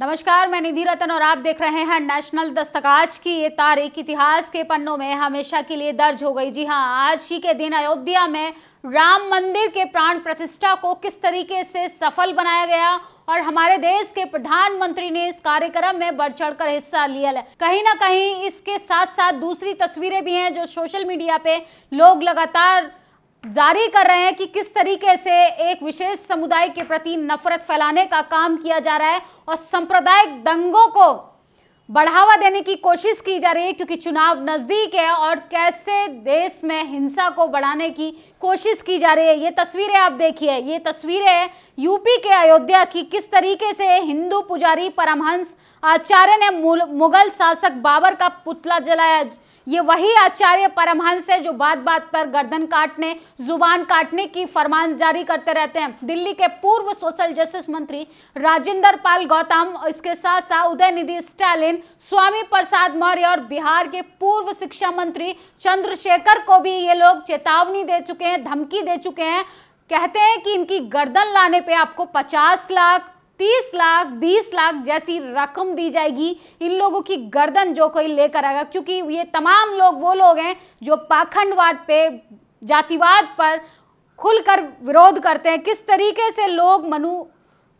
नमस्कार मैं निधि रतन और आप देख रहे हैं नेशनल दस्तक आज की ये तारीख इतिहास के पन्नों में हमेशा के लिए दर्ज हो गई जी हाँ आज ही के दिन अयोध्या में राम मंदिर के प्राण प्रतिष्ठा को किस तरीके से सफल बनाया गया और हमारे देश के प्रधानमंत्री ने इस कार्यक्रम में बढ़ चढ़कर हिस्सा लिया है कहीं ना कहीं इसके साथ साथ दूसरी तस्वीरें भी हैं जो सोशल मीडिया पे लोग लगातार जारी कर रहे हैं कि किस तरीके से एक विशेष समुदाय के प्रति नफरत फैलाने का काम किया जा रहा है और सांप्रदायिक दंगों को बढ़ावा देने की कोशिश की जा रही है क्योंकि चुनाव नज़दीक है और कैसे देश में हिंसा को बढ़ाने की कोशिश की जा रही है ये तस्वीरें आप देखिए ये तस्वीरें है यूपी के अयोध्या की किस तरीके से हिंदू पुजारी परमहंस आचार्य ने मुगल शासक बाबर का पुतला जलाया ये वही आचार्य परमहंस है जो बात बात पर गर्दन काटने जुबान काटने की फरमान जारी करते रहते हैं दिल्ली के पूर्व सोशल जस्टिस मंत्री राजेंद्र पाल गौतम इसके साथ साथ उदय निधि स्टालिन स्वामी प्रसाद मौर्य और बिहार के पूर्व शिक्षा मंत्री चंद्रशेखर को भी ये लोग चेतावनी दे चुके हैं धमकी दे चुके हैं कहते हैं कि इनकी गर्दन लाने पे आपको 50 लाख तीस लाख बीस लाख जैसी रकम दी जाएगी इन लोगों की गर्दन जो कोई लेकर आएगा क्योंकि ये तमाम लोग वो लोग हैं जो पाखंडवाद पे जातिवाद पर खुलकर विरोध करते हैं किस तरीके से लोग मनु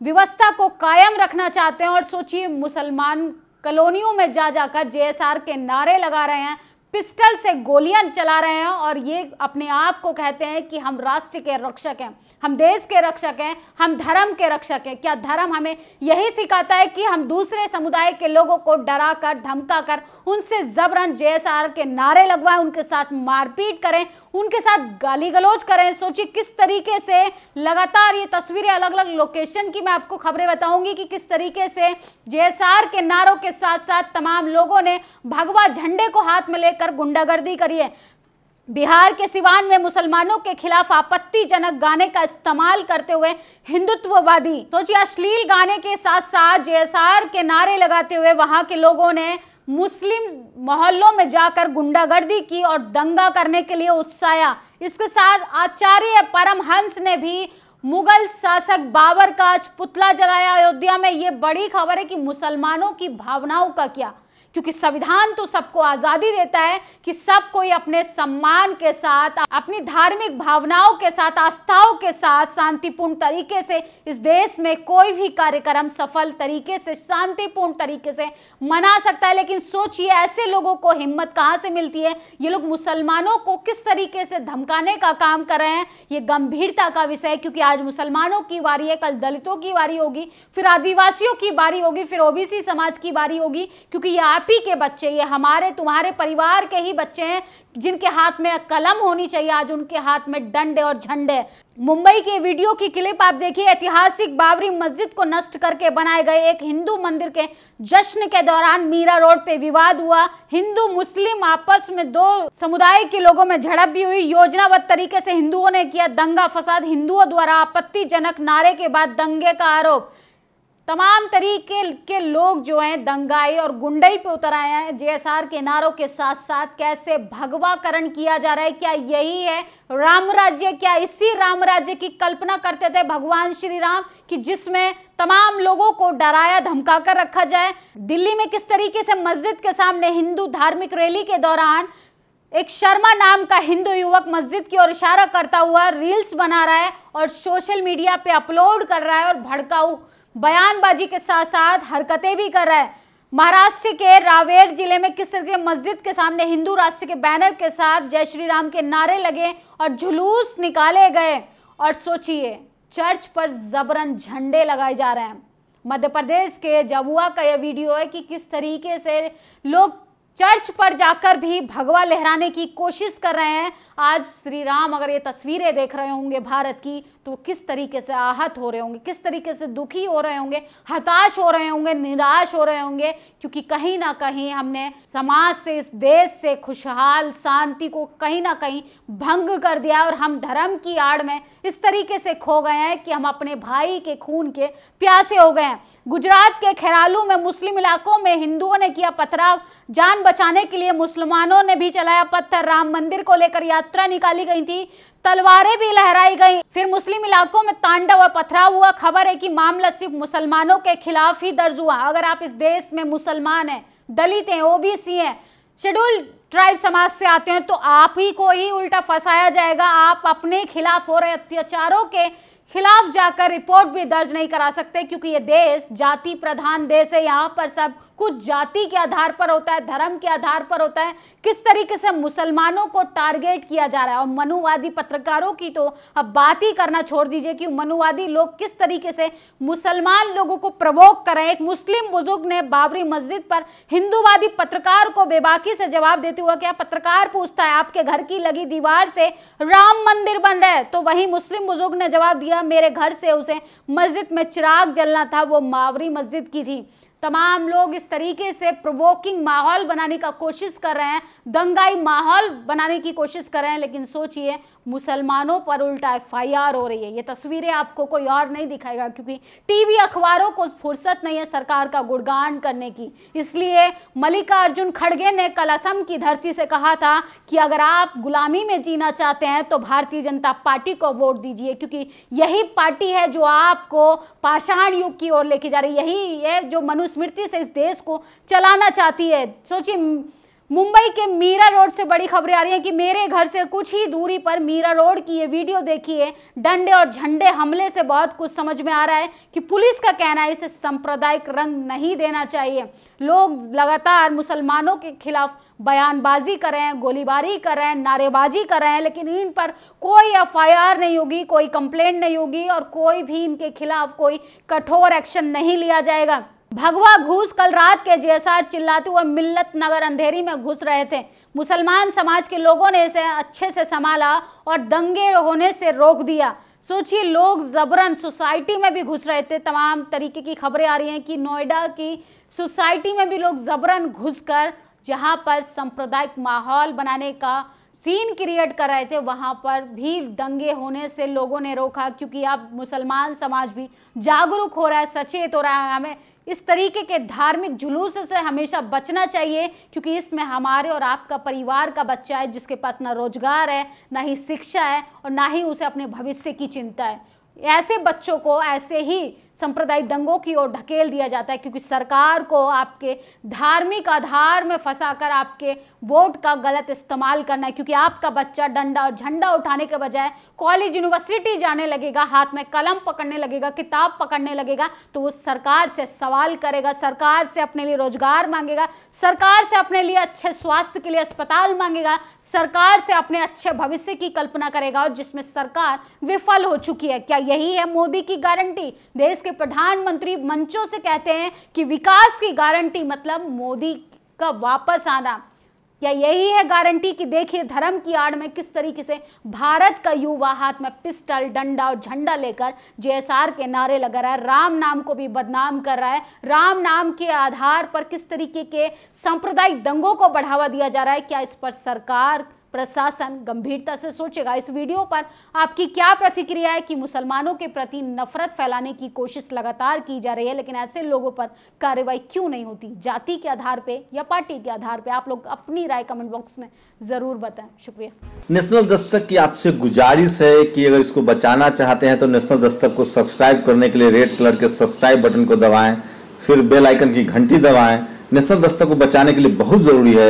व्यवस्था को कायम रखना चाहते हैं और सोचिए मुसलमान कलोनियों में जा जाकर जेएसआर के नारे लगा रहे हैं पिस्टल से गोलियां चला रहे हैं और ये अपने आप को कहते हैं कि हम राष्ट्र के रक्षक हैं हम देश के रक्षक हैं हम धर्म के रक्षक हैं क्या धर्म हमें यही सिखाता है कि हम दूसरे समुदाय के लोगों को डरा कर धमका कर उनसे जबरन जे के नारे लगवाएं उनके साथ मारपीट करें उनके साथ गाली गलौज करें सोचिए किस तरीके से लगातार ये तस्वीरें अलग अलग लोकेशन की मैं आपको खबरें बताऊंगी कि किस तरीके से जे के नारों के साथ साथ तमाम लोगों ने भगवा झंडे को हाथ में लेकर लेकर गुंडागर्दी करी है बिहार के सिवान में मुसलमानों के खिलाफ आपत्तिजनक गाने का इस्तेमाल करते हुए हिंदुत्ववादी सोचिए तो अश्लील गाने के साथ साथ जेएसआर के नारे लगाते हुए वहां के लोगों ने मुस्लिम मोहल्लों में जाकर गुंडागर्दी की और दंगा करने के लिए उत्साया इसके साथ आचार्य परमहंस ने भी मुगल शासक बाबर का आज पुतला जलाया अयोध्या में ये बड़ी खबर है कि मुसलमानों की भावनाओं का क्या क्योंकि संविधान तो सबको आज़ादी देता है कि सब कोई अपने सम्मान के साथ अपनी धार्मिक भावनाओं के साथ आस्थाओं के साथ शांतिपूर्ण तरीके से इस देश में कोई भी कार्यक्रम सफल तरीके से शांतिपूर्ण तरीके से मना सकता है लेकिन सोचिए ऐसे लोगों को हिम्मत कहां से मिलती है ये लोग मुसलमानों को किस तरीके से धमकाने का काम कर रहे हैं ये गंभीरता का विषय है क्योंकि आज मुसलमानों की बारी है कल दलितों की बारी होगी फिर आदिवासियों की बारी होगी फिर ओबीसी समाज की बारी होगी क्योंकि ये आप ही के बच्चे ये हमारे तुम्हारे परिवार के ही बच्चे हैं जिनके हाथ में कलम होनी चाहिए आज उनके हाथ में डंडे और झंडे मुंबई के वीडियो की क्लिप आप देखिए ऐतिहासिक बाबरी मस्जिद को नष्ट करके बनाए गए एक हिंदू मंदिर के जश्न के दौरान मीरा रोड पे विवाद हुआ हिंदू मुस्लिम आपस में दो समुदाय के लोगों में झड़प भी हुई योजनाबद्ध तरीके से हिंदुओं ने किया दंगा फसाद हिंदुओं द्वारा आपत्तिजनक नारे के बाद दंगे का आरोप तमाम तरीके के लोग जो हैं दंगाई और गुंडई पे उतर आए हैं जेएसआर के नारों के साथ साथ कैसे भगवाकरण किया जा रहा है क्या यही है राम राज्य क्या इसी राम राज्य की कल्पना करते थे भगवान श्री राम कि जिसमें तमाम लोगों को डराया धमकाकर रखा जाए दिल्ली में किस तरीके से मस्जिद के सामने हिंदू धार्मिक रैली के दौरान एक शर्मा नाम का हिंदू युवक मस्जिद की ओर इशारा करता हुआ रील्स बना रहा है और सोशल मीडिया पे अपलोड कर रहा है और भड़काऊ बयानबाजी के साथ साथ हरकतें भी कर रहा है महाराष्ट्र के रावेर जिले में किस तरह मस्जिद के सामने हिंदू राष्ट्र के बैनर के साथ जय श्री राम के नारे लगे और जुलूस निकाले गए और सोचिए चर्च पर जबरन झंडे लगाए जा रहे हैं मध्य प्रदेश के जबुआ का यह वीडियो है कि किस तरीके से लोग चर्च पर जाकर भी भगवा लहराने की कोशिश कर रहे हैं आज श्री राम अगर ये तस्वीरें देख रहे होंगे भारत की तो किस तरीके से आहत हो रहे होंगे किस तरीके से दुखी हो रहे होंगे हताश हो रहे होंगे निराश हो रहे होंगे क्योंकि कहीं ना कहीं हमने समाज से इस देश से खुशहाल शांति को कहीं ना कहीं भंग कर दिया और हम धर्म की आड़ में इस तरीके से खो गए हैं कि हम अपने भाई के खून के प्यासे हो गए हैं गुजरात के खेरालू में मुस्लिम इलाकों में हिंदुओं ने किया पथराव जान बचाने के लिए मुसलमानों ने भी चलाया पत्थर राम मंदिर को लेकर यात्रा निकाली गई थी तलवारें भी लहराई गई फिर मुस्लिम इलाकों में तांडव और पथराव हुआ खबर है कि मामला सिर्फ मुसलमानों के खिलाफ ही दर्ज हुआ अगर आप इस देश में मुसलमान है दलित है ओबीसी है शेड्यूल ट्राइब समाज से आते हैं तो आप ही को ही उल्टा फंसाया जाएगा आप अपने खिलाफ हो रहे अत्याचारों के खिलाफ जाकर रिपोर्ट भी दर्ज नहीं करा सकते क्योंकि ये देश जाति प्रधान देश है यहाँ पर सब कुछ जाति के आधार पर होता है धर्म के आधार पर होता है किस तरीके से मुसलमानों को टारगेट किया जा रहा है और मनुवादी पत्रकारों की तो अब बात ही करना छोड़ दीजिए कि मनुवादी लोग किस तरीके से मुसलमान लोगों को प्रवोक करें एक मुस्लिम बुजुर्ग ने बाबरी मस्जिद पर हिंदूवादी पत्रकार को बेबाकी से जवाब देते हुए क्या पत्रकार पूछता है आपके घर की लगी दीवार से राम मंदिर बन रहा है तो वही मुस्लिम बुजुर्ग ने जवाब दिया मेरे घर से उसे मस्जिद में चिराग जलना था वो मावरी मस्जिद की थी तमाम लोग इस तरीके से प्रोवोकिंग माहौल बनाने का कोशिश कर रहे हैं दंगाई माहौल बनाने की कोशिश कर रहे हैं लेकिन सोचिए मुसलमानों पर उल्टा एफ हो रही है ये तस्वीरें आपको कोई और नहीं दिखाएगा क्योंकि टीवी अखबारों को फुर्सत नहीं है सरकार का गुणगान करने की इसलिए मल्लिकार्जुन खड़गे ने कल असम की धरती से कहा था कि अगर आप गुलामी में जीना चाहते हैं तो भारतीय जनता पार्टी को वोट दीजिए क्योंकि यही पार्टी है जो आपको पाषाण युग की ओर लेके जा रही यही है जो मनुष्य मनुस्मृति से इस देश को चलाना चाहती है सोचिए मुंबई के मीरा रोड से बड़ी खबरें आ रही हैं कि मेरे घर से कुछ ही दूरी पर मीरा रोड की ये वीडियो देखिए डंडे और झंडे हमले से बहुत कुछ समझ में आ रहा है कि पुलिस का कहना है इसे सांप्रदायिक रंग नहीं देना चाहिए लोग लगातार मुसलमानों के खिलाफ बयानबाजी कर रहे हैं गोलीबारी कर रहे हैं नारेबाजी कर रहे हैं लेकिन इन पर कोई एफ नहीं होगी कोई कंप्लेंट नहीं होगी और कोई भी इनके खिलाफ कोई कठोर एक्शन नहीं लिया जाएगा भगवा घूस कल रात के जेएसआर चिल्लाते हुए मिल्लत नगर अंधेरी में घुस रहे थे मुसलमान समाज के लोगों ने इसे अच्छे से संभाला और दंगे होने से रोक दिया सोचिए लोग जबरन सोसाइटी में भी घुस रहे थे तमाम तरीके की खबरें आ रही हैं कि नोएडा की सोसाइटी में भी लोग जबरन घुसकर जहां पर सांप्रदायिक माहौल बनाने का सीन क्रिएट कर रहे थे वहां पर भी दंगे होने से लोगों ने रोका क्योंकि अब मुसलमान समाज भी जागरूक हो रहा है सचेत हो रहा है हमें इस तरीके के धार्मिक जुलूस से हमेशा बचना चाहिए क्योंकि इसमें हमारे और आपका परिवार का बच्चा है जिसके पास ना रोजगार है ना ही शिक्षा है और ना ही उसे अपने भविष्य की चिंता है ऐसे बच्चों को ऐसे ही सांप्रदायिक दंगों की ओर ढकेल दिया जाता है क्योंकि सरकार को आपके धार्मिक आधार में फंसाकर आपके वोट का गलत इस्तेमाल करना है क्योंकि आपका बच्चा डंडा और झंडा उठाने के बजाय कॉलेज यूनिवर्सिटी जाने लगेगा हाथ में कलम पकड़ने लगेगा किताब पकड़ने लगेगा तो वो सरकार से सवाल करेगा सरकार से अपने लिए रोजगार मांगेगा सरकार से अपने लिए अच्छे स्वास्थ्य के लिए अस्पताल मांगेगा सरकार से अपने अच्छे भविष्य की कल्पना करेगा और जिसमें सरकार विफल हो चुकी है क्या यही है मोदी की गारंटी देश के प्रधानमंत्री मंचों से कहते हैं कि विकास की गारंटी मतलब मोदी का वापस आना या यही है गारंटी कि देखिए धर्म की आड़ में किस तरीके से भारत का युवा हाथ में पिस्टल डंडा और झंडा लेकर जेएसआर के नारे लगा रहा है राम नाम को भी बदनाम कर रहा है राम नाम के आधार पर किस तरीके के सांप्रदायिक दंगों को बढ़ावा दिया जा रहा है क्या इस पर सरकार प्रशासन गंभीरता से सोचेगा इस वीडियो पर आपकी क्या प्रतिक्रिया है कि मुसलमानों के प्रति नफरत फैलाने की कोशिश लगातार की जा रही है लेकिन ऐसे लोगों पर कार्रवाई क्यों नहीं होती जाति के आधार पे या पार्टी के आधार पे आप लोग अपनी राय कमेंट बॉक्स में जरूर बताएं शुक्रिया नेशनल दस्तक की आपसे गुजारिश है की अगर इसको बचाना चाहते हैं तो नेशनल दस्तक को सब्सक्राइब करने के लिए रेड कलर के सब्सक्राइब बटन को दबाएं फिर बेलाइकन की घंटी दबाए नेशनल दस्तक को बचाने के लिए बहुत ज़रूरी है